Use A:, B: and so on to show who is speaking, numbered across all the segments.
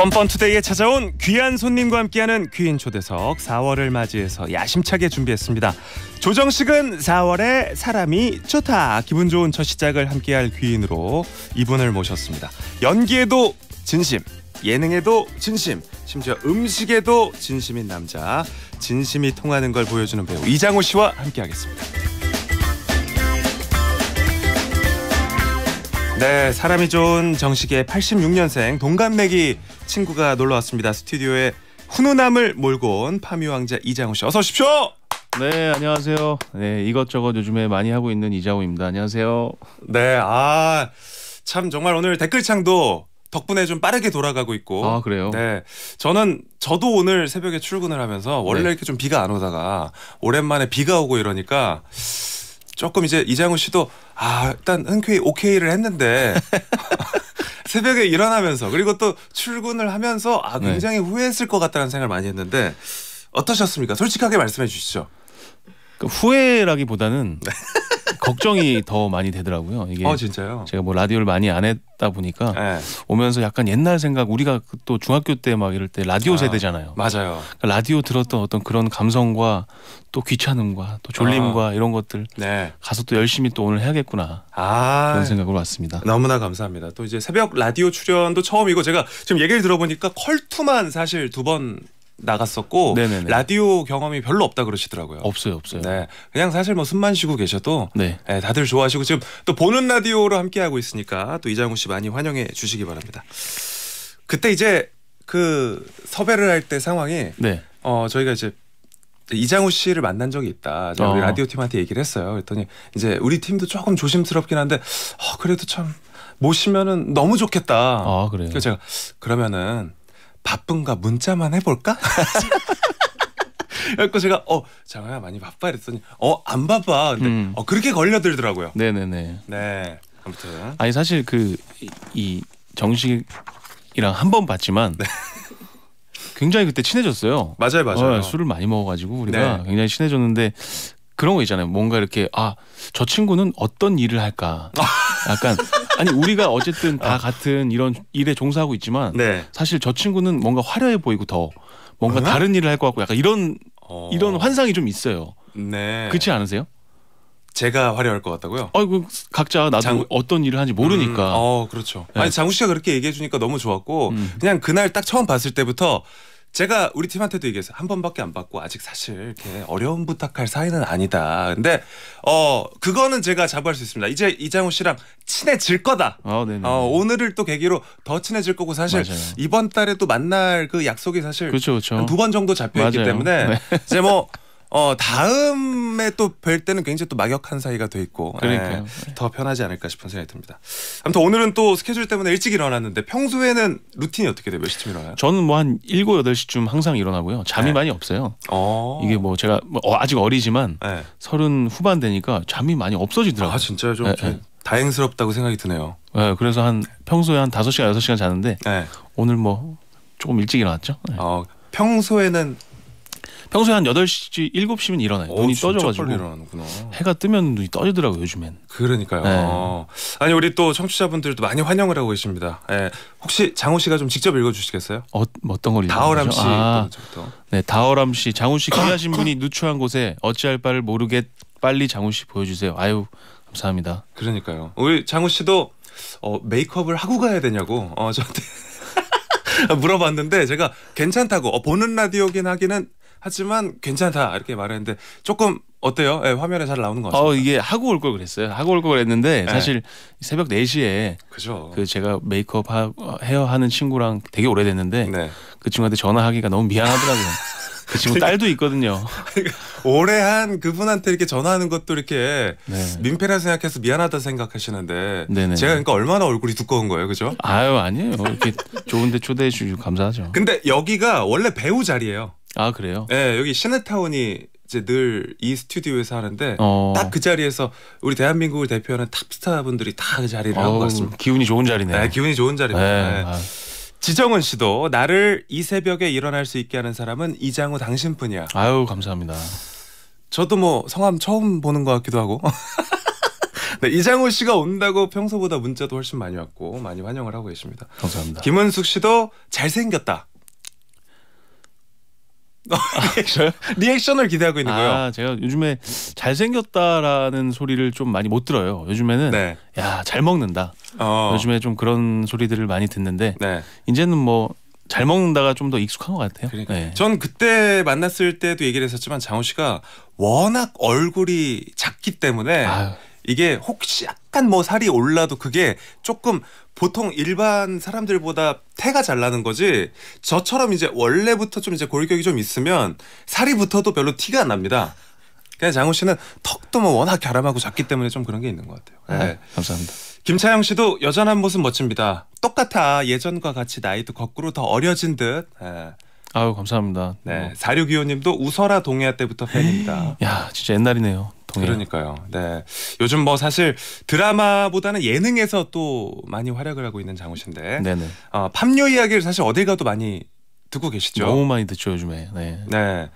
A: 뻔뻔투데이에 찾아온 귀한 손님과 함께하는 귀인 초대석 4월을 맞이해서 야심차게 준비했습니다. 조정식은 4월에 사람이 좋다 기분 좋은 첫 시작을 함께할 귀인으로 이분을 모셨습니다. 연기에도 진심, 예능에도 진심, 심지어 음식에도 진심인 남자, 진심이 통하는 걸 보여주는 배우 이장호 씨와 함께하겠습니다. 네, 사람이 좋은 정식의 86년생 동갑내기 친구가 놀러 왔습니다. 스튜디오에 훈훈함을 몰고 온 파미 왕자 이장우 씨 어서 오십시오. 네, 안녕하세요. 네, 이것저것 요즘에 많이 하고 있는 이장우입니다. 안녕하세요. 네, 아, 참 정말 오늘 댓글창도 덕분에 좀 빠르게 돌아가고 있고. 아, 그래요? 네. 저는 저도 오늘 새벽에 출근을 하면서 원래 네. 이렇게 좀 비가 안 오다가 오랜만에 비가 오고 이러니까 조금 이제 이장우 씨도 아, 일단 흔쾌히 오케이를 했는데 새벽에 일어나면서 그리고 또 출근을 하면서 아 네. 굉장히 네. 후회했을 것 같다는 생각을 많이 했는데 어떠셨습니까? 솔직하게 말씀해 주시죠. 그 후회라기보다는 네. 걱정이 더 많이 되더라고요. 이게 어, 진짜요? 제가 뭐 라디오를 많이 안 했다 보니까 네. 오면서 약간 옛날 생각 우리가 그 또 중학교 때 막 이럴 때 라디오 아, 세대잖아요. 맞아요. 그러니까 라디오 들었던 어떤 그런 감성과 또 귀찮음과 또 졸림과 아, 이런 것들 네. 가서 또 열심히 또 오늘 해야겠구나 아, 그런 생각으로 왔습니다. 너무나 감사합니다. 또 이제 새벽 라디오 출연도 처음이고 제가 지금 얘기를 들어보니까 컬투만 사실 두번 나갔었고 네네네. 라디오 경험이 별로 없다 그러시더라고요. 없어요, 없어요. 네, 그냥 사실 뭐 숨만 쉬고 계셔도 네. 네 다들 좋아하시고 지금 또 보는 라디오로 함께 하고 있으니까 또 이장훈 씨 많이 환영해 주시기 바랍니다. 그때 이제 그 섭외를 할 때 상황이 네. 어 저희가 이제 이장우 씨를 만난 적이 있다. 제 어. 라디오 팀한테 얘기를 했어요. 그랬더니 이제 우리 팀도 조금 조심스럽긴 한데 어, 그래도 참 모시면은 너무 좋겠다. 아, 그래요. 그래서 제가 그러면은 바쁜가 문자만 해볼까? 그래서 제가 어 장아야 많이 바빠 이랬더니 어안 바빠 근데 음. 어 그렇게 걸려들더라고요. 네네네. 네 아무튼 아니 사실 그 이 정식이랑 한 번 봤지만 네. 굉장히 그때 친해졌어요. 맞아요, 맞아요. 어, 술을 많이 먹어가지고 우리가 네. 굉장히 친해졌는데 그런 거 있잖아요. 뭔가 이렇게 아 저 친구는 어떤 일을 할까. 약간 아니 우리가 어쨌든 다 어. 같은 이런 일에 종사하고 있지만 네. 사실 저 친구는 뭔가 화려해 보이고 더 뭔가 어? 다른 일을 할 것 같고 약간 이런 어. 이런 환상이 좀 있어요. 네. 그렇지 않으세요? 제가 화려할 것 같다고요? 아, 이그 각자 나도 장 어떤 일을 하는지 모르니까. 음, 어, 그렇죠. 네. 아니 장우 씨가 그렇게 얘기해 주니까 너무 좋았고 음. 그냥 그날 딱 처음 봤을 때부터 제가 우리 팀한테도 얘기해서 한 번밖에 안 받고 아직 사실 이렇게 어려운 부탁할 사이는 아니다. 근데 어 그거는 제가 자부할 수 있습니다. 이제 이장우 씨랑 친해질 거다. 아, 어, 오늘을 또 계기로 더 친해질 거고 사실 맞아요. 이번 달에 또 만날 그 약속이 사실 그렇죠, 그렇죠. 두번 정도 잡혀 있기 때문에 네. 이제 뭐어 다음에 또 뵐 때는 굉장히 또 막역한 사이가 돼 있고 예, 그러니까더 편하지 않을까 싶은 생각이 듭니다. 아무튼 오늘은 또 스케줄 때문에 일찍 일어났는데 평소에는 루틴이 어떻게 돼요? 몇 시쯤 일어나요? 저는 뭐 한 일곱 여덟 시쯤 항상 일어나고요. 잠이 네. 많이 없어요. 어. 이게 뭐 제가 뭐 어, 아직 어리지만 네. 서른 네. 후반 되니까 잠이 많이 없어지더라고요. 아 진짜 네, 좀 네, 다행스럽다고 생각이 드네요. 네, 그래서 한 평소에 한 다섯 시간 여섯 시간 자는데 네. 오늘 뭐 조금 일찍 일어났죠. 어, 평소에는 평소에 한 8시, 7시면 일어나요. 오, 눈이 떠져가지고. 해가 뜨면 눈이 떠지더라고요, 요즘엔. 그러니까요. 네. 아니, 우리 또 청취자분들도 많이 환영을 하고 계십니다. 예. 혹시 장호 씨가 좀 직접 읽어주시겠어요? 어, 어떤 걸 읽어주시죠? 다어람 씨. 아, 네, 다어람 씨. 장호 씨 귀하신 분이 누추한 곳에 어찌할 바를 모르게 빨리 장호 씨 보여주세요. 아유, 감사합니다. 그러니까요. 우리 장호 씨도 어, 메이크업을 하고 가야 되냐고 어, 저한테 물어봤는데 제가 괜찮다고 어, 보는 라디오긴 하기는 하지만 괜찮다 이렇게 말했는데 조금 어때요? 네, 화면에 잘 나오는 것 같아요. 어, 이게 하고 올 걸 그랬어요. 하고 올 걸 그랬는데 예. 사실 새벽 4시에 그죠. 그 제가 메이크업 하, 헤어 하는 친구랑 되게 오래됐는데 네. 그 친구한테 전화하기가 너무 미안하더라고요. 그 친구 그러니까 딸도 있거든요. 그러 그러니까 오래 한 그분한테 이렇게 전화하는 것도 이렇게 네. 민폐라 생각해서 미안하다 생각하시는데 네네. 네, 제가 그러니까 얼마나 얼굴이 두꺼운 거예요, 그죠? 아유 아니에요. 이렇게 좋은데 초대해 주시고 감사하죠. 근데 여기가 원래 배우 자리예요. 아 그래요? 네 여기 시네타운이 이제 늘 이 스튜디오에서 하는데 어. 딱그 자리에서 우리 대한민국을 대표하는 탑스타분들이 다 그 자리를 어, 한것 같습니다. 기운이 좋은 자리네. 네, 기운이 좋은 자리입니다. 네, 네. 아. 지정은 씨도 나를 이 새벽에 일어날 수 있게 하는 사람은 이장우 당신뿐이야. 아유 감사합니다. 저도 뭐 성함 처음 보는 것 같기도 하고. 네, 이장우 씨가 온다고 평소보다 문자도 훨씬 많이 왔고 많이 환영을 하고 계십니다. 감사합니다. 김은숙 씨도 잘생겼다. 아, 리액션을 기대하고 있는 거예요. 아, 제가 요즘에 잘생겼다라는 소리를 좀 많이 못 들어요. 요즘에는 네. 야, 잘 먹는다. 어. 요즘에 좀 그런 소리들을 많이 듣는데 네. 이제는 뭐 잘 먹는다가 좀 더 익숙한 것 같아요. 그러니까. 네. 전 그때 만났을 때도 얘기를 했었지만 장호 씨가 워낙 얼굴이 작기 때문에 아유. 이게 혹시 약간 뭐 살이 올라도 그게 조금 보통 일반 사람들보다 태가 잘 나는 거지 저처럼 이제 원래부터 좀 이제 골격이 좀 있으면 살이 붙어도 별로 티가 안 납니다. 그냥 장훈 씨는 턱도 뭐 워낙 갸름하고 작기 때문에 좀 그런 게 있는 것 같아요. 네. 네. 감사합니다. 김차영 씨도 여전한 모습 멋집니다. 똑같아 예전과 같이 나이도 거꾸로 더 어려진 듯. 네. 아유 감사합니다. 네, 사류기호님도 웃어라 동해야 때부터 팬입니다. 야 진짜 옛날이네요. 동해. 그러니까요. 네, 요즘 뭐 사실 드라마보다는 예능에서 또 많이 활약을 하고 있는 장우신데, 네네. 어, 팝녀 이야기를 사실 어딜 가도 많이 듣고 계시죠. 너무 많이 듣죠 요즘에. 네. 네.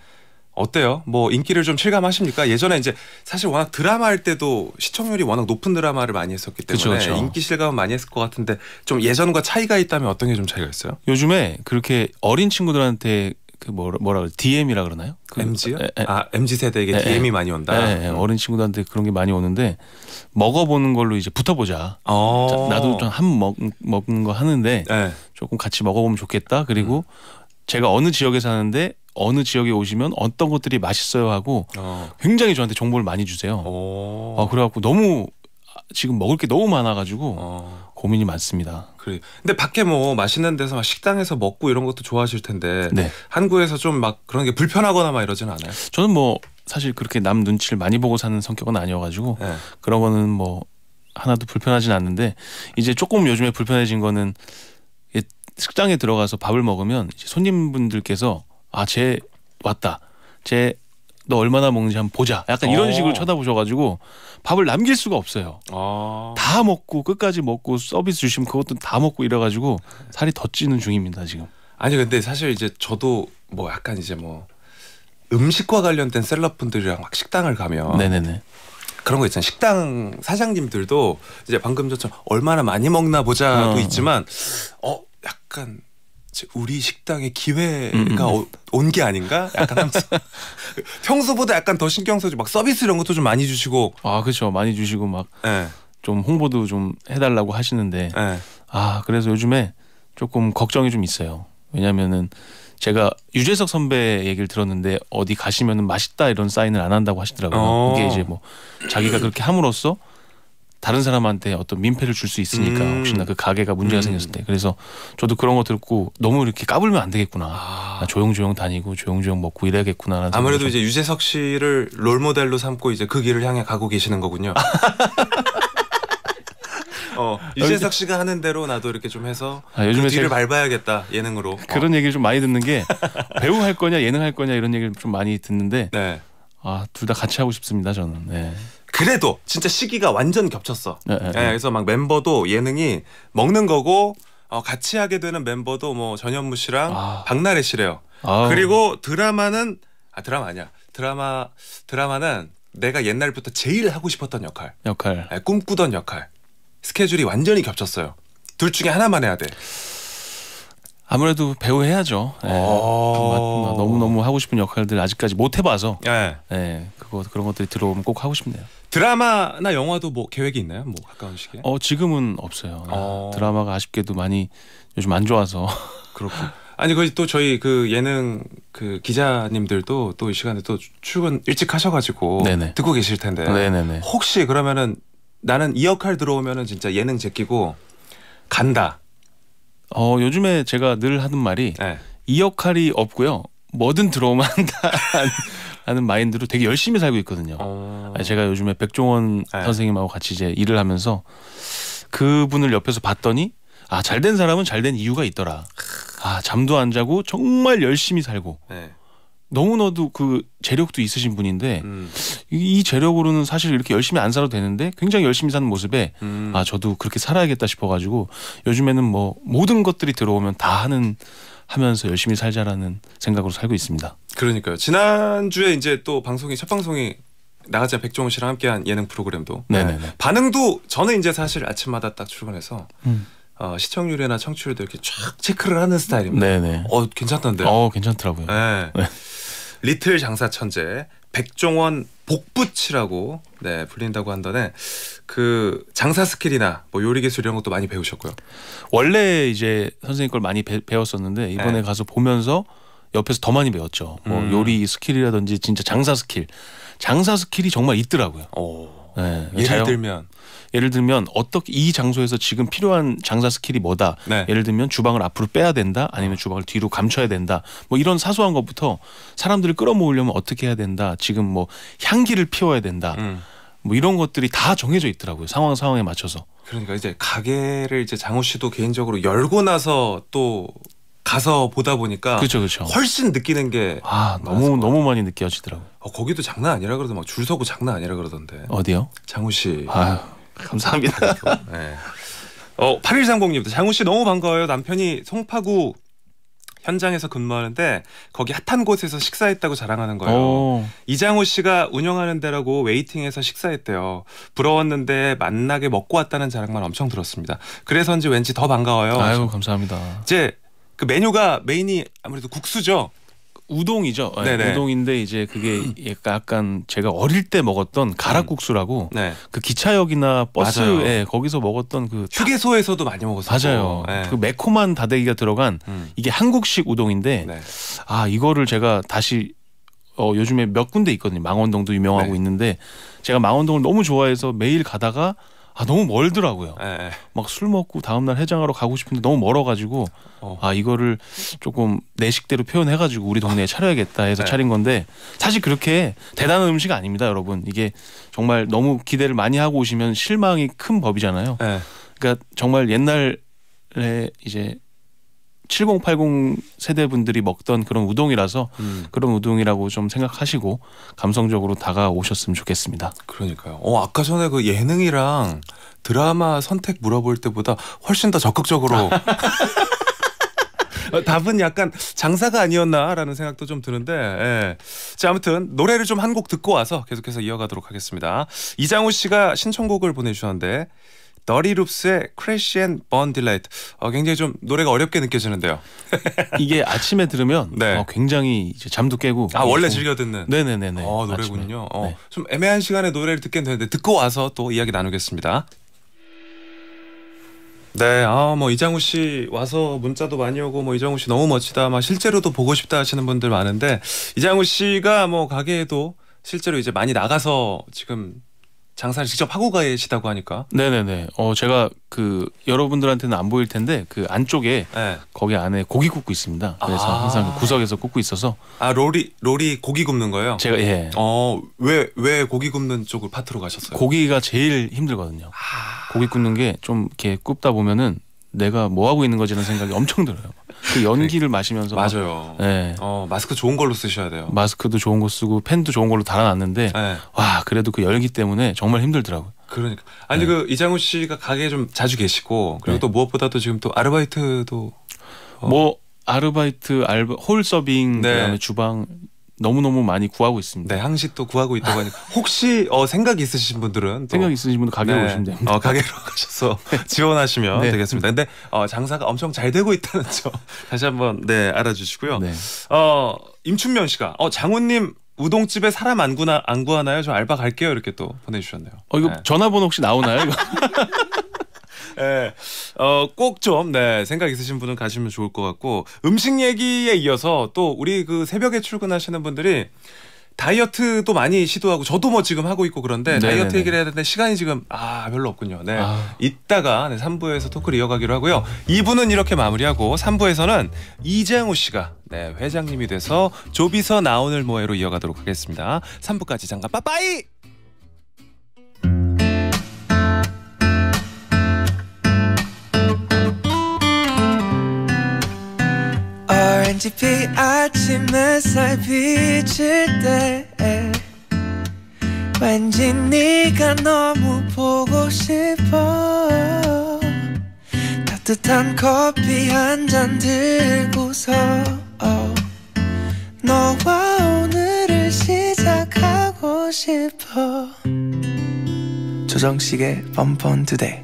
A: 어때요? 뭐 인기를 좀 실감하십니까? 예전에 이제 사실 워낙 드라마 할 때도 시청률이 워낙 높은 드라마를 많이 했었기 때문에 그쵸, 그쵸. 인기 실감은 많이 했을 것 같은데 좀 예전과 차이가 있다면 어떤 게 좀 차이가 있어요? 요즘에 그렇게 어린 친구들한테 그 뭐라, 뭐라 그래 DM이라 그러나요? 그 MG요? 에, 에, 아 MG 세대에게 에, DM이 많이 온다. 에, 음. 어린 친구들한테 그런 게 많이 오는데 먹어보는 걸로 이제 붙어보자. 어. 자, 나도 좀한먹 먹는 거 하는데 네. 조금 같이 먹어보면 좋겠다. 그리고 음. 제가 어느 지역에 사는데 어느 지역에 오시면 어떤 것들이 맛있어요 하고 어. 굉장히 저한테 정보를 많이 주세요. 어, 그래갖고 너무 지금 먹을 게 너무 많아가지고 어. 고민이 많습니다. 그래. 근데 밖에 뭐 맛있는 데서 막 식당에서 먹고 이런 것도 좋아하실 텐데 네. 한국에서 좀 막 그런 게 불편하거나 막 이러진 않아요? 저는 뭐 사실 그렇게 남 눈치를 많이 보고 사는 성격은 아니어가지고 네. 그런 거는 뭐 하나도 불편하진 않는데 이제 조금 요즘에 불편해진 거는 식당에 들어가서 밥을 먹으면 손님분들께서 아쟤 왔다. 쟤너 얼마나 먹는지 한번 보자. 약간 이런 어. 식으로 쳐다보셔가지고 밥을 남길 수가 없어요. 아. 다 먹고 끝까지 먹고 서비스 주시면 그것도 다 먹고 이래가지고 살이 더 찌는 중입니다 지금. 아니 근데 사실 이제 저도 뭐 약간 이제 뭐 음식과 관련된 셀럽분들이랑 막 식당을 가면 네네네. 그런 거 있잖아요. 식당 사장님들도 이제 방금 전처럼 얼마나 많이 먹나 보자도 어. 있지만 어 약간 우리 식당의 기회가 음, 음. 온게 아닌가? 약간 평소보다 약간 더 신경 써지막 서비스 이런 것도 좀 많이 주시고 아 그렇죠 많이 주시고 막좀 예. 홍보도 좀 해달라고 하시는데 예. 아 그래서 요즘에 조금 걱정이 좀 있어요 왜냐면은 제가 유재석 선배 얘기를 들었는데 어디 가시면은 맛있다 이런 사인을 안 한다고 하시더라고요. 어. 그게 이제 뭐 자기가 그렇게 함으로써 다른 사람한테 어떤 민폐를 줄 수 있으니까 음. 혹시나 그 가게가 문제가 음. 생겼을 때 그래서 저도 그런 거 듣고 너무 이렇게 까불면 안 되겠구나 아. 조용조용 다니고 조용조용 먹고 이래야겠구나 아무래도 이제 유재석 씨를 롤모델로 삼고 이제 그 길을 향해 가고 계시는 거군요. 어, 아, 유재석 씨가 하는 대로 나도 이렇게 좀 해서 아, 요즘에 그 뒤를 밟아야겠다 예능으로 그런 어. 얘기를 좀 많이 듣는 게 배우 할 거냐 예능 할 거냐 이런 얘기를 좀 많이 듣는데 네. 아둘 다 같이 하고 싶습니다 저는. 네. 그래도 진짜 시기가 완전 겹쳤어. 네, 네, 예, 네. 그래서 막 멤버도 예능이 먹는 거고 어, 같이 하게 되는 멤버도 뭐 전현무 씨랑 아. 박나래 씨래요. 아. 그리고 드라마는 아 드라마 아니야. 드라마 드라마는 내가 옛날부터 제일 하고 싶었던 역할. 역할. 예, 꿈꾸던 역할. 스케줄이 완전히 겹쳤어요. 둘 중에 하나만 해야 돼. 아무래도 배우 해야죠. 네. 예. 아. 너무 너무 하고 싶은 역할들 아직까지 못 해봐서 네. 네. 그거 그런 것들이 들어오면 꼭 하고 싶네요. 드라마나 영화도 뭐 계획이 있나요? 뭐 가까운 시기에? 어 지금은 없어요. 어. 드라마가 아쉽게도 많이 요즘 안 좋아서 그렇고. 아니 그또 저희 그 예능 그 기자님들도 또 이 시간에 또 출근 일찍 하셔가지고 네네. 듣고 계실 텐데 네네네. 혹시 그러면은 나는 이 역할 들어오면은 진짜 예능 제끼고 간다. 어, 요즘에 제가 늘 하는 말이 네. 이 역할이 없고요. 뭐든 들어오면 한다 하는 마인드로 되게 열심히 살고 있거든요. 어... 아, 제가 요즘에 백종원 네. 선생님하고 같이 이제 일을 하면서 그분을 옆에서 봤더니 아, 잘된 사람은 잘된 이유가 있더라. 아, 잠도 안 자고 정말 열심히 살고. 네. 너무나도 그 재력도 있으신 분인데 음. 이 재력으로는 사실 이렇게 열심히 안 살아도 되는데 굉장히 열심히 사는 모습에 음. 아 저도 그렇게 살아야겠다 싶어가지고 요즘에는 뭐 모든 것들이 들어오면 다 하는 하면서 열심히 살자라는 생각으로 살고 있습니다. 그러니까요. 지난 주에 이제 또 방송이 첫 방송이 나가자 백종원 씨랑 함께한 예능 프로그램도 네네네. 네, 반응도 저는 이제 사실 아침마다 딱 출근해서. 음. 어, 시청률이나 청취율도 이렇게 쫙 체크를 하는 스타일입니다. 네네. 어 괜찮던데. 어 괜찮더라고요. 네. 네. 리틀 장사 천재 백종원 복붙이라고 네, 불린다고 한다네. 그 장사 스킬이나 뭐 요리 기술 이런 것도 많이 배우셨고요. 원래 이제 선생님 걸 많이 배, 웠었는데 이번에 네. 가서 보면서 옆에서 더 많이 배웠죠. 뭐 음. 요리 스킬이라든지 진짜 장사 스킬. 장사 스킬이 정말 있더라고요. 오. 예, 네. 예를 자영, 들면 예를 들면 어떻게 이 장소에서 지금 필요한 장사 스킬이 뭐다. 네. 예를 들면 주방을 앞으로 빼야 된다. 아니면 어. 주방을 뒤로 감춰야 된다. 뭐 이런 사소한 것부터 사람들을 끌어모으려면 어떻게 해야 된다. 지금 뭐 향기를 피워야 된다. 음. 뭐 이런 것들이 다 정해져 있더라고요. 상황 상황에 맞춰서. 그러니까 이제 가게를 이제 장호 씨도 개인적으로 열고 나서 또 가서 보다 보니까 그쵸, 그쵸. 훨씬 느끼는 게 아, 너무 너무 많이 느껴지더라고. 어, 거기도 장난 아니라 그러던 막줄 서고 장난 아니라 그러던데. 어디요? 장우 씨. 아유, 감사합니다. 네. 어, 8130님도 장우 씨 너무 반가워요. 남편이 송파구 현장에서 근무하는데 거기 핫한 곳에서 식사했다고 자랑하는 거예요. 오. 이장우 씨가 운영하는 데라고 웨이팅해서 식사했대요. 부러웠는데 만나게 먹고 왔다는 자랑만 엄청 들었습니다. 그래서인지 왠지 더 반가워요. 아유 감사합니다. 이제 그 메뉴가 메인이 아무래도 국수죠. 우동이죠. 예, 네네. 우동인데 이제 그게 약간 제가 어릴 때 먹었던 가락국수라고 음. 네. 그 기차역이나 버스에 예, 거기서 먹었던 그 휴게소에서도 많이 먹었어요. 맞아요. 네. 그 매콤한 다대기가 들어간 음. 이게 한국식 우동인데 네. 아 이거를 제가 다시 어, 요즘에 몇 군데 있거든요. 망원동도 유명하고 네. 있는데 제가 망원동을 너무 좋아해서 매일 가다가 아 너무 멀더라고요. 예, 예. 막술 먹고 다음 날 해장하러 가고 싶은데 너무 멀어가지고 어. 아 이거를 조금 내 식대로 표현해가지고 우리 동네에 차려야겠다 해서 네. 차린 건데 사실 그렇게 대단한 음식 아닙니다, 여러분. 이게 정말 너무 기대를 많이 하고 오시면 실망이 큰 법이잖아요. 네. 그러니까 정말 옛날에 이제 7080 세대 분들이 먹던 그런 우동이라서 음. 그런 우동이라고 좀 생각하시고 감성적으로 다가오셨으면 좋겠습니다. 그러니까요. 어 아까 전에 그 예능이랑 드라마 선택 물어볼 때보다 훨씬 더 적극적으로 어, 답은 약간 장사가 아니었나라는 생각도 좀 드는데 예. 자 아무튼 노래를 좀 한 곡 듣고 와서 계속해서 이어가도록 하겠습니다. 이장우 씨가 신청곡을 보내주셨는데 더리룹스의 크래쉬 앤 번딜라이트 어, 굉장히 좀 노래가 어렵게 느껴지는데요. 이게 아침에 들으면 네. 어, 굉장히 이제 잠도 깨고 아 원래 좀... 즐겨 듣는 네네네네 어, 노래군요. 어, 네. 좀 애매한 시간에 노래를 듣긴 되는데 듣고 와서 또 이야기 나누겠습니다. 네, 아, 뭐, 이장우 씨 와서 문자도 많이 오고, 뭐, 이장우 씨 너무 멋지다, 막, 실제로도 보고 싶다 하시는 분들 많은데, 이장우 씨가 뭐, 가게에도 실제로 이제 많이 나가서 지금 장사를 직접 하고 가시다고 하니까. 네네네. 어 제가 그 여러분들한테는 안 보일 텐데 그 안쪽에 네. 거기 안에 고기 굽고 있습니다. 그래서 아 항상 구석에서 굽고 있어서. 아 롤이 롤이 고기 굽는 거예요? 제가 예. 어왜왜 왜 고기 굽는 쪽을 파트로 가셨어요? 고기가 제일 힘들거든요. 아 고기 굽는 게 좀 이렇게 굽다 보면은 내가 뭐 하고 있는 거지라는 생각이 엄청 들어요. 그 연기를 네. 마시면서 맞아요. 네. 어 마스크 좋은 걸로 쓰셔야 돼요. 마스크도 좋은 거 쓰고 펜도 좋은 걸로 달아놨는데 네. 와 그래도 그 열기 때문에 정말 힘들더라고요. 그러니까 아니 네. 그 이장훈 씨가 가게에 좀 자주 계시고 그리고 네. 또 무엇보다도 지금 또 아르바이트도 어. 뭐 아르바이트 알바 홀 서빙 네. 그다음에 주방 너무너무 많이 구하고 있습니다. 네, 항식도 구하고 있다고 하니까 혹시 어, 생각 있으신 분들은 생각 있으신 분들 가게로 네, 오시면 됩니다. 어, 가게로 가셔서 네. 지원하시면 네. 되겠습니다. 근데 어, 장사가 엄청 잘 되고 있다는 점 다시 한번 네, 알아주시고요. 네. 어, 임춘면 씨가 어, 장훈님 우동집에 사람 안 구나 안 구하나요? 저 알바 갈게요 이렇게 또 보내주셨네요. 어 이거 네. 전화번호 혹시 나오나요? 네. 어, 꼭 좀, 네, 생각 있으신 분은 가시면 좋을 것 같고, 음식 얘기에 이어서 또 우리 그 새벽에 출근하시는 분들이 다이어트도 많이 시도하고 저도 뭐 지금 하고 있고 그런데 음, 네네네. 다이어트 얘기를 해야 되는데 시간이 지금 아 별로 없군요. 네. 아. 이따가 네, 3부에서 토크를 이어가기로 하고요. 2부는 이렇게 마무리하고 3부에서는 이장우 씨가 네, 회장님이 돼서 조비서 나오늘 모해로 이어가도록 하겠습니다. 3부까지 잠깐 빠빠이! 집이 아침 햇살 비칠 때 왠지 네가 너무 보고 싶어 따뜻한 커피 한잔 들고서 너와 오늘을 시작하고 싶어 조정식의 뻔펀 투데이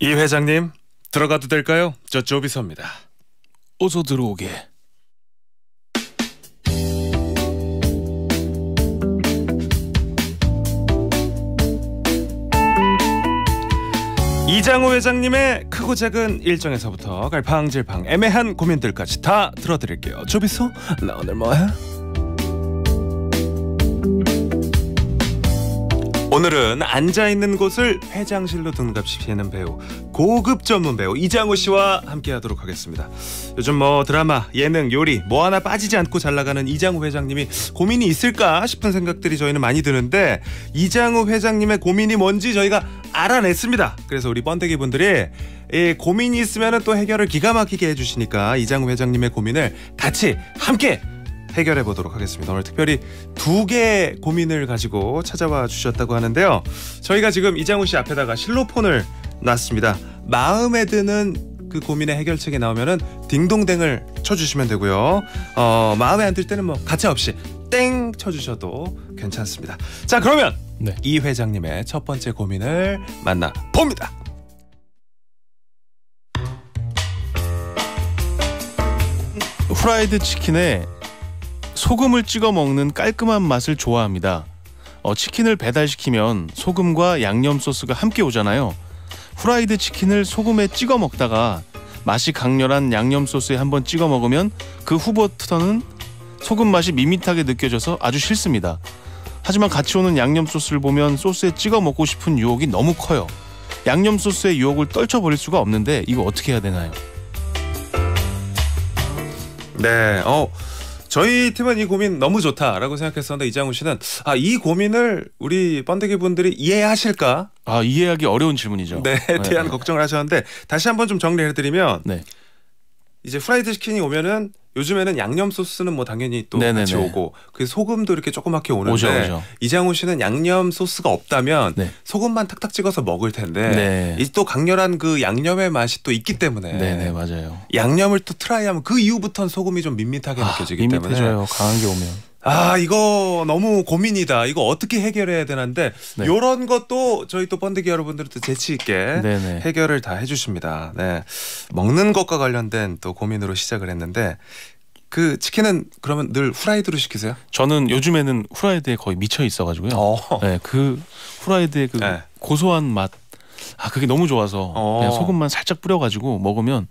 A: 이 회장님 들어가도 될까요? 저 조비서입니다. 어서 들어오게. 이장호 회장님의 크고 작은 일정에서부터 갈팡질팡 애매한 고민들까지 다 들어드릴게요. 조비서 나 오늘 뭐해? 오늘은 앉아 있는 곳을 회장실로 등갑시키는 배우 고급 전문 배우 이장호 씨와 함께하도록 하겠습니다. 요즘 뭐 드라마, 예능, 요리 뭐 하나 빠지지 않고 잘 나가는 이장호 회장님이 고민이 있을까 싶은 생각들이 저희는 많이 드는데 이장호 회장님의 고민이 뭔지 저희가 알아냈습니다. 그래서 우리 번데기 분들이 예, 고민이 있으면 또 해결을 기가 막히게 해주시니까 이장우 회장님의 고민을 같이 함께 해결해 보도록 하겠습니다. 오늘 특별히 두 개의 고민을 가지고 찾아와 주셨다고 하는데요. 저희가 지금 이장우 씨 앞에다가 실로폰을 놨습니다. 마음에 드는 그 고민의 해결책이 나오면은 딩동댕을 쳐주시면 되고요. 어, 마음에 안 들 때는 뭐 가차 없이 땡 쳐주셔도 괜찮습니다. 자 그러면 네. 이 회장님의 첫 번째 고민을 만나 봅니다. 후라이드 치킨에 소금을 찍어 먹는 깔끔한 맛을 좋아합니다. 어, 치킨을 배달시키면 소금과 양념 소스가 함께 오잖아요. 후라이드 치킨을 소금에 찍어 먹다가 맛이 강렬한 양념 소스에 한번 찍어 먹으면 그 후버터는 소금 맛이 밋밋하게 느껴져서 아주 싫습니다. 하지만 같이 오는 양념 소스를 보면 소스에 찍어 먹고 싶은 유혹이 너무 커요. 양념 소스의 유혹을 떨쳐버릴 수가 없는데 이거 어떻게 해야 되나요? 네, 어 저희 팀은 이 고민 너무 좋다라고 생각했었는데 이장훈 씨는 아 이 고민을 우리 번데기 분들이 이해하실까? 아 이해하기 어려운 질문이죠. 네, 네 대한 네. 걱정을 하셨는데 다시 한번 좀 정리해드리면 네. 이제 프라이드 치킨이 오면은 요즘에는 양념 소스는 뭐 당연히 또 네네네. 같이 오고 그 소금도 이렇게 조그맣게 오는데 오죠, 오죠. 이장훈 씨는 양념 소스가 없다면 네. 소금만 탁탁 찍어서 먹을 텐데 네. 이또 강렬한 그 양념의 맛이 또 있기 때문에 네네 맞아요 양념을 또 트라이하면 그 이후부터는 소금이 좀 밋밋하게 아, 느껴지기 밋밋해요. 때문에 강한 게 오면 아 이거 너무 고민이다. 이거 어떻게 해결해야 되는데 네. 이런 것도 저희 또펀드기 여러분들도 재치 있게 네네. 해결을 다 해주십니다. 네 먹는 것과 관련된 또 고민으로 시작을 했는데 그 치킨은 그러면 늘 후라이드로 시키세요? 저는 요즘에는 후라이드에 거의 미쳐 있어가지고요. 어. 네그 후라이드의 그 네. 고소한 맛. 아 그게 너무 좋아서 어. 그냥 소금만 살짝 뿌려가지고 먹으면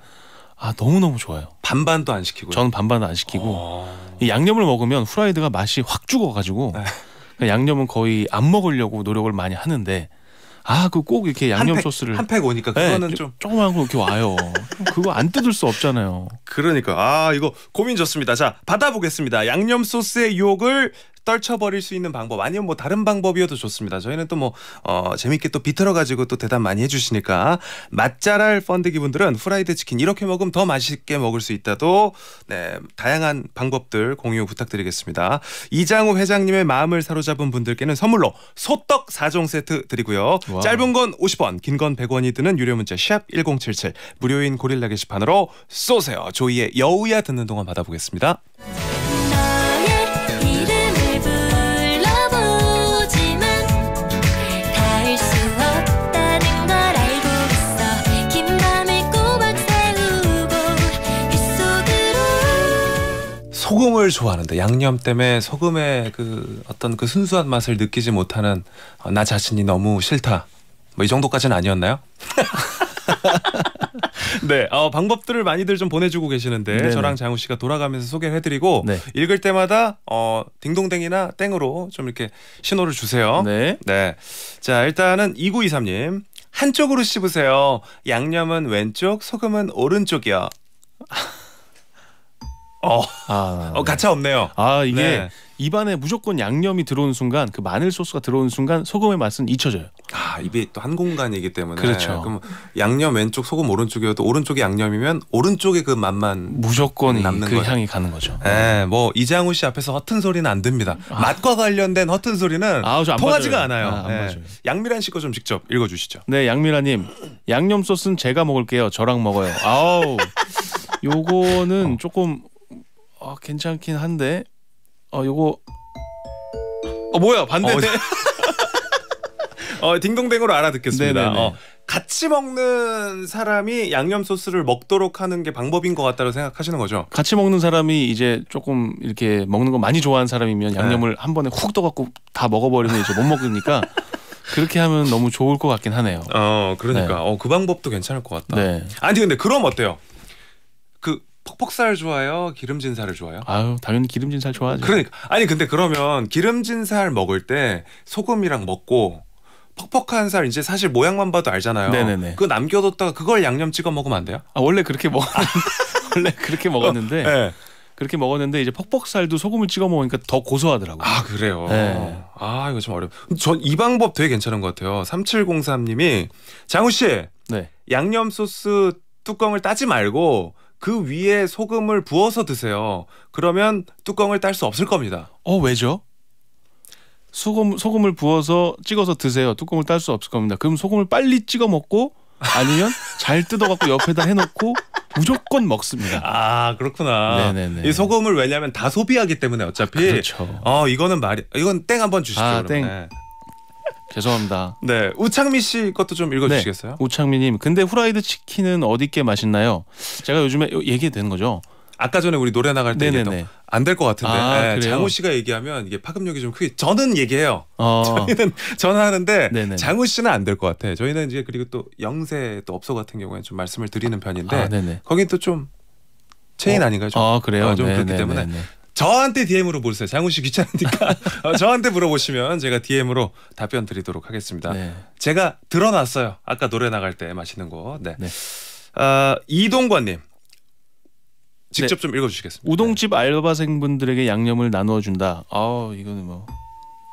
A: 아 너무 너무 좋아요. 반반도 안 시키고요. 저는 반반은 안 시키고 어. 양념을 먹으면 후라이드가 맛이 확 죽어가지고 네. 그 양념은 거의 안 먹으려고 노력을 많이 하는데 아 그 꼭 이렇게 양념 한 팩, 소스를 한 팩 오니까 네, 그거는 네, 좀 조그만 거 이렇게 와요. 그거 안 뜯을 수 없잖아요. 그러니까 아 이거 고민 좋습니다. 자 받아보겠습니다. 양념 소스의 유혹을 떨쳐버릴 수 있는 방법 아니면 뭐 다른 방법이어도 좋습니다. 저희는 또 뭐 어, 재밌게 또 비틀어 가지고 또 대답 많이 해주시니까 맛잘알 펀드 기분들은 후라이드 치킨 이렇게 먹으면 더 맛있게 먹을 수 있다도 네 다양한 방법들 공유 부탁드리겠습니다. 이장우 회장님의 마음을 사로잡은 분들께는 선물로 소떡 4종 세트 드리고요. 와. 짧은 건 50원, 긴 건 100원이 드는 유료 문자 샵 #1077 무료인 고릴라 게시판으로 쏘세요. 조이의 여우야 듣는 동안 받아보겠습니다. 소금을 좋아하는데 양념 때문에 소금의 그 어떤 그 순수한 맛을 느끼지 못하는 어, 나 자신이 너무 싫다. 뭐 이 정도까지는 아니었나요? 네, 어, 방법들을 많이들 좀 보내주고 계시는데 네네. 저랑 장우 씨가 돌아가면서 소개 해드리고 네. 읽을 때마다 어, 딩동댕이나 땡으로 좀 이렇게 신호를 주세요. 네, 네. 자 일단은 2923님 한쪽으로 씹으세요. 양념은 왼쪽, 소금은 오른쪽이요. 어, 아, 어 가차 없네요. 아 이게 네. 입안에 무조건 양념이 들어오는 순간 그 마늘 소스가 들어오는 순간 소금의 맛은 잊혀져요. 아 입이 또 한 공간이기 때문에 그렇죠. 그럼 양념 왼쪽 소금 오른쪽이어도 오른쪽이 양념이면 오른쪽에 그 맛만 무조건 남는 그 거죠. 향이 가는 거죠. 네, 뭐 이장우 씨 앞에서 허튼 소리는 안 됩니다. 아. 맛과 관련된 허튼 소리는 아, 통하지가 맞아요. 않아요. 아, 네. 양미란 씨거좀 직접 읽어주시죠. 네, 양미란님 양념 소스는 제가 먹을게요. 저랑 먹어요. 아우. 요거는 어. 조금 어, 괜찮긴 한데 어 요거 어 뭐야 반대. 어, 어, 어 딩동댕으로 알아듣겠습니다. 어, 같이 먹는 사람이 양념 소스를 먹도록 하는 게 방법인 것 같다고 생각하시는 거죠? 같이 먹는 사람이 이제 조금 이렇게 먹는 거 많이 좋아하는 사람이면 양념을 네. 한 번에 훅 떠갖고 다 먹어버리면 이제 못 먹으니까 그렇게 하면 너무 좋을 것 같긴 하네요. 어 그러니까 네. 어그 방법도 괜찮을 것 같다. 네. 아니 근데 그럼 어때요? 퍽퍽살 좋아요? 기름진 살을 좋아요? 아유, 당연히 기름진 살 좋아하죠. 그러니까 아니 근데 그러면 기름진 살 먹을 때 소금이랑 먹고 퍽퍽한 살 이제 사실 모양만 봐도 알잖아요. 네네네. 그 남겨뒀다가 그걸 양념 찍어 먹으면 안 돼요? 아, 원래 그렇게 먹 원래 그렇게 먹었는데 어, 네. 그렇게 먹었는데 이제 퍽퍽살도 소금을 찍어 먹으니까 더 고소하더라고요. 아 그래요. 네. 아 이거 좀 어렵. 전 이 방법 되게 괜찮은 것 같아요. 3703님이 장우 씨 네. 양념 소스 뚜껑을 따지 말고 그 위에 소금을 부어서 드세요. 그러면 뚜껑을 딸 수 없을 겁니다. 어 왜죠? 소금 소금을 부어서 찍어서 드세요. 뚜껑을 딸 수 없을 겁니다. 그럼 소금을 빨리 찍어 먹고 아니면 잘 뜯어갖고 옆에다 해놓고 무조건 먹습니다. 아 그렇구나. 네네네. 이 소금을 왜냐하면 다 소비하기 때문에 어차피. 그렇죠. 어 이거는 말이 이건 땡 한번 주시죠. 아, 그러면. 땡. 네. 죄송합니다. 네, 우창미 씨 것도 좀 읽어주시겠어요? 네, 우창미님, 근데 후라이드 치킨은 어디께 맛있나요? 제가 요즘에 얘기 되는 거죠. 아까 전에 우리 노래 나갈 때얘 안될 것 같은데 아, 네, 장우 씨가 얘기하면 이게 파급력이 좀 크게 저는 얘기해요. 어. 저희는 전화하는데 네네. 장우 씨는 안 될 것 같아. 요 저희는 이제 그리고 또 영세 또 업소 같은 경우에좀 말씀을 드리는 편인데 아, 거긴 또좀 체인 어. 아닌가요? 좀, 아, 그래요? 어, 좀 네, 그렇기 때문에 저한테 DM으로 보세요. 장훈 씨 귀찮으니까 어, 저한테 물어보시면 제가 DM으로 답변 드리도록 하겠습니다. 네. 제가 드러났어요. 아까 노래 나갈 때맛있는 거. 네. 네. 아, 이동관님. 직접 네. 좀 읽어주시겠습니까? 우동집 알바생분들에게 양념을 나누어준다. 아 이거는 뭐.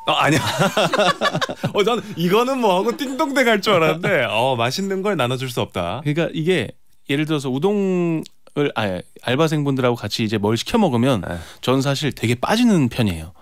A: 어, 아니야. 어, 난 이거는 뭐 하고 띵동댕할줄 알았는데, 어, 맛있는 걸 나눠줄 수 없다. 그러니까 이게 예를 들어서 우동 아, 알바생분들하고 같이 이제 뭘 시켜 먹으면 네. 저는 사실 되게 빠지는 편이에요.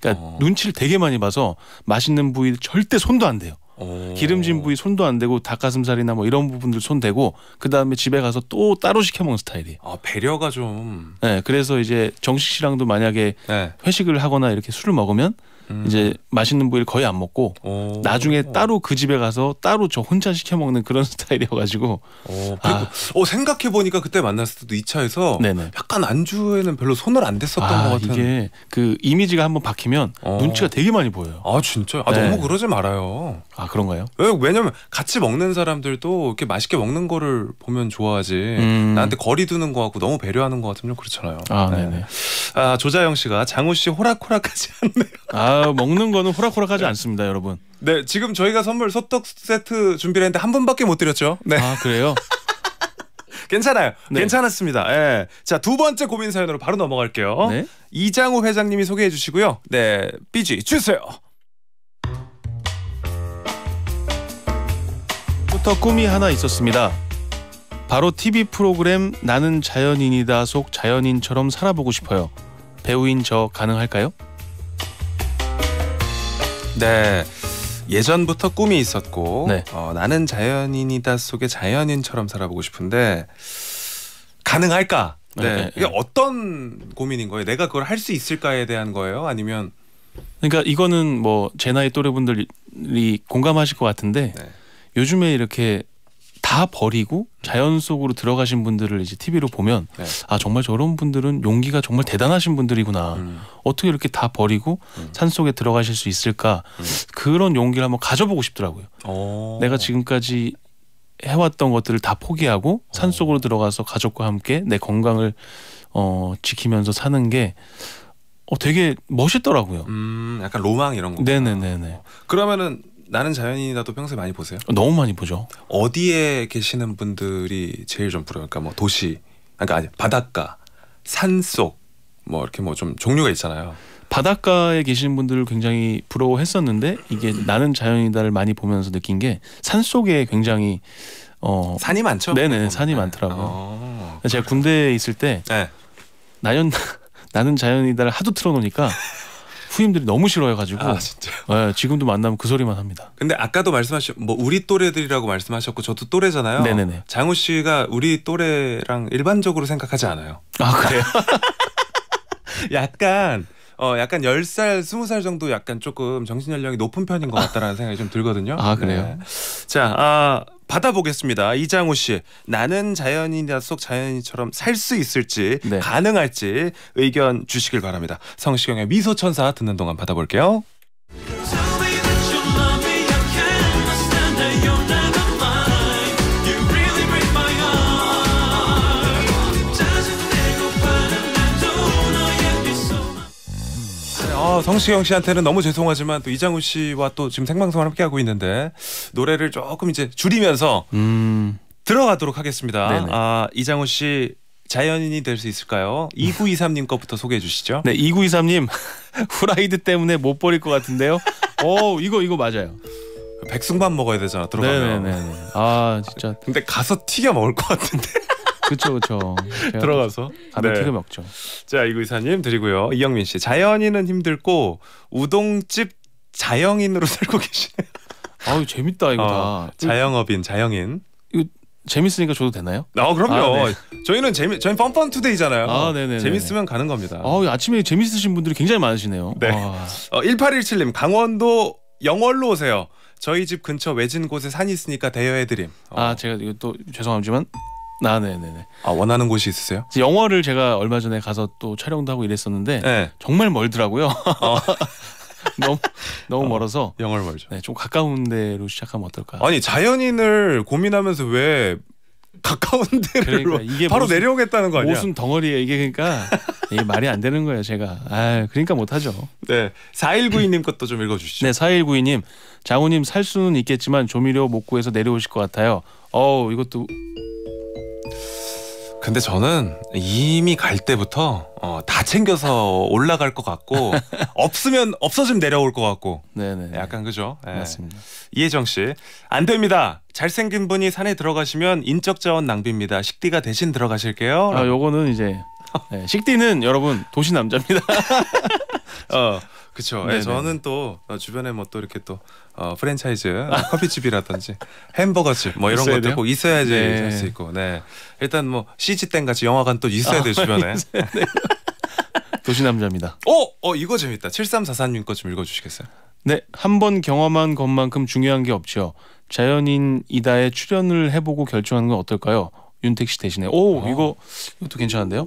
A: 그러니까 어. 눈치를 되게 많이 봐서 맛있는 부위 절대 손도 안 돼요. 오. 어. 기름진 부위 손도 안 대고 닭가슴살이나 뭐 이런 부분들 손 대고 그 다음에 집에 가서 또 따로 시켜 먹는 스타일이에요. 아 배려가 좀. 네, 그래서 이제 정식 씨랑도 만약에 네. 회식을 하거나 이렇게 술을 먹으면 음. 이제 맛있는 부위를 거의 안 먹고 오. 나중에 따로 그 집에 가서 따로 저 혼자 시켜 먹는 그런 스타일이어가지고 오, 어, 아. 어, 생각해 보니까 그때 만났을 때도 이 차에서 네네. 약간 안주에는 별로 손을 안 댔었던 아, 것 같은 이게 그 이미지가 한번 박히면 어. 눈치가 되게 많이 보여요. 아 진짜 아, 네. 너무 그러지 말아요. 아 그런가요? 왜냐면 같이 먹는 사람들도 이렇게 맛있게 먹는 거를 보면 좋아하지 음. 나한테 거리 두는 거 같고 너무 배려하는 거 같으면 그렇잖아요. 아 네네. 네. 아 조자영 씨가 장우 씨 호락호락하지 않네요. 아 아, 먹는 거는 호락호락하지 네. 않습니다, 여러분. 네, 지금 저희가 선물 소떡 세트 준비를 했는데 한 분밖에 못 드렸죠. 네. 아, 그래요? 괜찮아요. 네. 괜찮았습니다. 예. 자, 두 번째 고민 사연으로 바로 넘어갈게요. 네? 이장우 회장님이 소개해 주시고요. 네, 삐지 주세요. 부터 꿈이 하나 있었습니다. 바로 TV 프로그램 나는 자연인이다 속 자연인처럼 살아보고 싶어요. 배우인 저 가능할까요? 네. 예전부터 꿈이 있었고 네. 어, 나는 자연인이다 속에 자연인처럼 살아보고 싶은데 가능할까? 네. 네, 네, 네. 이게 어떤 고민인 거예요? 내가 그걸 할 수 있을까에 대한 거예요? 아니면 그러니까 이거는 뭐 제 나이 또래 분들이 공감하실 것 같은데 네. 요즘에 이렇게 다 버리고 자연 속으로 들어가신 분들을 이제 TV로 보면 네. 아 정말 저런 분들은 용기가 정말 대단하신 분들이구나 음. 어떻게 이렇게 다 버리고 음. 산 속에 들어가실 수 있을까 음. 그런 용기를 한번 가져보고 싶더라고요. 오. 어. 내가 지금까지 해왔던 것들을 다 포기하고 산 어. 속으로 들어가서 가족과 함께 내 건강을 어, 지키면서 사는 게 어, 되게 멋있더라고요. 음, 약간 로망 이런 거. 네네네네. 그러면은 나는 자연인이다도 평소에 많이 보세요? 너무 많이 보죠. 어디에 계시는 분들이 제일 좀 부러워요? 그러니까 뭐 도시, 그러니까 아니 바닷가, 산속, 뭐 이렇게 뭐 좀 종류가 있잖아요. 바닷가에 계시분들 굉장히 부러워했었는데 이게 음. 나는 자연이다를 많이 보면서 느낀 게 산속에 굉장히 어 산이 많죠. 네네 음. 산이 많더라고요. 어. 제가 군대에 있을 때 네. 나연 나는 자연이다를 하도 틀어놓으니까 후임들이 너무 싫어해가지고 아, 네, 지금도 만나면 그 소리만 합니다. 근데 아까도 말씀하신 뭐 우리 또래들이라고 말씀하셨고 저도 또래잖아요. 네네네. 장우 씨가 우리 또래랑 일반적으로 생각하지 않아요. 아 그래요? 약간 어 약간 10살, 20살 정도 약간 조금 정신 연령이 높은 편인 것 같다라는 생각이 좀 들거든요. 아, 그래요? 네. 자, 아 받아보겠습니다. 이장우 씨, 나는 자연인이라 속 자연인처럼 살 수 있을지 네. 가능할지 의견 주시길 바랍니다. 성시경의 미소천사 듣는 동안 받아볼게요. 아, 성시경 씨한테는 너무 죄송하지만 또 이장훈 씨와 또 지금 생방송을 함께 하고 있는데 노래를 조금 이제 줄이면서 음. 들어가도록 하겠습니다. 네네. 아, 이장훈 씨 자연인이 될 수 있을까요? 2923님 거부터 소개해 주시죠. 네, 2923님 후라이드 때문에 못 버릴 것 같은데요. 오, 이거 이거 맞아요. 백숙밥 먹어야 되잖아 들어가면. 네네네. 아 진짜. 근데 가서 튀겨 먹을 것 같은데. 그렇죠, 그렇죠. 들어가서 가면 네. 튀겨 먹죠. 자, 이구이사님 드리고요. 이영민 씨, 자연인은 힘들고 우동집 자영인으로 살고 계시네요. 아유 재밌다 이거 어, 다. 자영업인, 자영인. 이거 재밌으니까 줘도 되나요? 아 그럼요. 아, 네. 저희는 재미, 저희 펀펀 투데이잖아요. 아 네네. 재밌으면 가는 겁니다. 아 아침에 재밌으신 분들이 굉장히 많으시네요. 네. 아. 어, 1817님 강원도 영월로 오세요. 저희 집 근처 외진 곳에 산이 있으니까 대여해드림. 어. 아 제가 이거 또 죄송하지만 아, 네네네. 아 원하는 곳이 있으세요? 영어를 제가 얼마 전에 가서 또 촬영도 하고 이랬었는데 네. 정말 멀더라고요. 어. 너무 너무 어, 멀어서 영어 멀죠. 네, 좀 가까운 데로 시작하면 어떨까? 아니 자연인을 고민하면서 왜 가까운 데를 그러니까 이게 바로 모순, 내려오겠다는 거 아니야? 모순 덩어리에 이게 그러니까 이게 말이 안 되는 거예요, 제가. 아, 그러니까 못 하죠. 네. 4192님 것도 좀 읽어 주시죠. 네, 4192님. 장우님 살 수는 있겠지만 조미료 못 구해서 내려오실 것 같아요. 어우, 이것도 근데 저는 이미 갈 때부터 어, 다 챙겨서 올라갈 것 같고 없으면 없어지면 내려올 것 같고 네네 약간 그죠 네. 맞습니다 이혜정 씨안 됩니다 잘생긴 분이 산에 들어가시면 인적 자원 낭비입니다 식디가 대신 들어가실게요 아 요거는 이제 네, 예, 식디는 여러분 도시 남자입니다 어 그렇죠. 네, 저는 또 어, 주변에 뭐 또 이렇게 또 어, 프랜차이즈 아, 커피집이라든지 햄버거집 뭐 이런 것도 있고 있어야지 네. 할수 있고. 네. 일단 뭐시 g 땡 같이 영화관 또 있어야 아, 돼 주변에. 도시 남자입니다. 어, 어 이거 재밌다. 7344님 거좀 읽어 주시겠어요? 네, 한 번 경험한 것만큼 중요한 게 없죠. 자연인이다에 출연을 해보고 결정하는 건 어떨까요? 윤택 씨 대신에. 오, 어. 이거 이것도 괜찮은데요?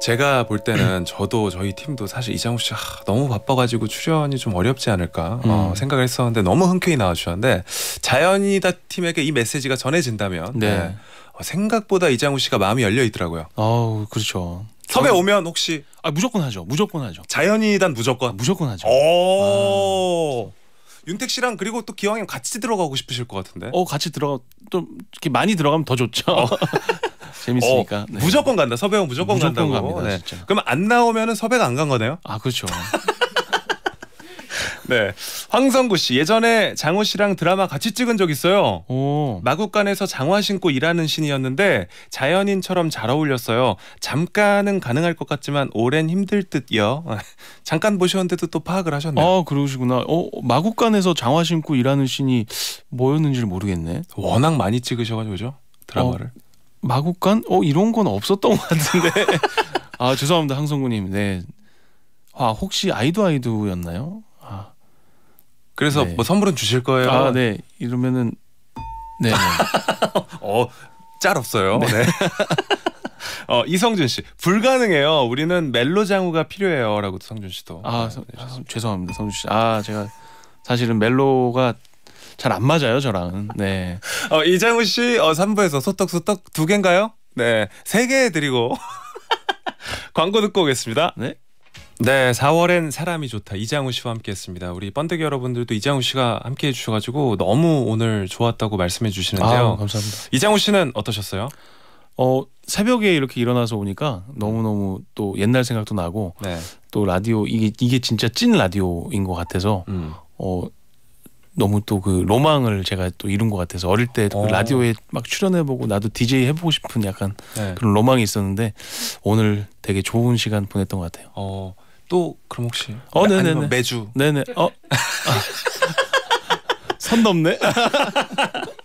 A: 제가 볼 때는 저도 저희 팀도 사실 이장우 씨 하, 아, 너무 바빠가지고 출연이 좀 어렵지 않을까 어, 음. 생각을 했었는데 너무 흔쾌히 나와주셨는데 자연이다 팀에게 이 메시지가 전해진다면 네. 네. 어, 생각보다 이장우 씨가 마음이 열려 있더라고요. 아우 그렇죠. 섭외 저 오면 혹시 아 무조건 하죠. 무조건 하죠. 자연이단 무조건. 아, 무조건 하죠. 아. 윤택 씨랑 그리고 또 기왕이면 같이 들어가고 싶으실 것 같은데. 어 같이 들어 좀 이렇게 많이 들어가면 더 좋죠. 어. 재밌으니까. 어, 네. 무조건 간다. 섭외 형 무조건, 무조건 간다고. 갑니다, 네. 진짜. 그럼 안 나오면은 섭외가 안 간 거네요. 아 그렇죠. 네. 황성구 씨 예전에 장호 씨랑 드라마 같이 찍은 적 있어요. 오. 마국간에서 장화 신고 일하는 신이었는데 자연인처럼 잘 어울렸어요. 잠깐은 가능할 것 같지만 오랜 힘들 듯요. 잠깐 보셨는데도 또 파악을 하셨네요. 아, 그러시구나. 어, 마국간에서 장화 신고 일하는 신이 뭐였는지를 모르겠네. 워낙 많이 찍으셔 가지고죠. 드라마를. 어. 마국간? 어 이런 건 없었던 것 같은데. 아 죄송합니다 항성구님. 네. 아 혹시 아이도 아이도였나요? 아 그래서 네. 뭐 선물은 주실 거예요. 아 네. 이러면은 네. 네. 어짤 없어요. 네. 네. 어 이성준 씨 불가능해요. 우리는 멜로 장우가 필요해요라고 성준 씨도. 아 성, 아, 죄송합니다 성준 씨. 아 제가 사실은 멜로가 잘안 맞아요 저랑. 네. 어, 이장우 씨 어, 3부에서 소떡소떡 두 개인가요? 네, 세 개 드리고 광고 듣고 오겠습니다. 네. 네, 4월엔 사람이 좋다 이장우 씨와 함께했습니다. 우리 번데기 여러분들도 이장우 씨가 함께해 주셔가지고 너무 오늘 좋았다고 말씀해 주시는데요. 아, 감사합니다. 이장우 씨는 어떠셨어요? 어 새벽에 이렇게 일어나서 오니까 너무 너무 또 옛날 생각도 나고 네. 또 라디오 이게 이게 진짜 찐 라디오인 것 같아서 음. 어 너무 또 그 로망을 제가 또 이룬 것 같아서 어릴 때그 어. 라디오에 막 출연해보고 나도 DJ 해보고 싶은 약간 네. 그런 로망이 있었는데 오늘 되게 좋은 시간 보냈던 것 같아요. 어, 또 그럼 혹시 어, 네네네. 매주 네네 어. 선 넘네.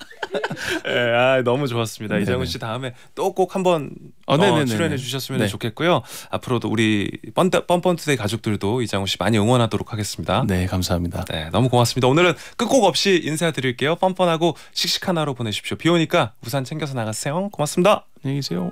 A: 네, 아, 너무 좋았습니다. 네네. 이장훈 씨 다음에 또 꼭 한번 어, 어, 출연해 주셨으면 네. 좋겠고요. 앞으로도 우리 뻔뻔투데이 가족들도 이장훈 씨 많이 응원하도록 하겠습니다. 네, 감사합니다. 네, 너무 고맙습니다. 오늘은 끝곡 없이 인사드릴게요. 뻔뻔하고 씩씩한 하루 보내십시오. 비 오니까 우산 챙겨서 나가세요. 고맙습니다. 안녕히 계세요.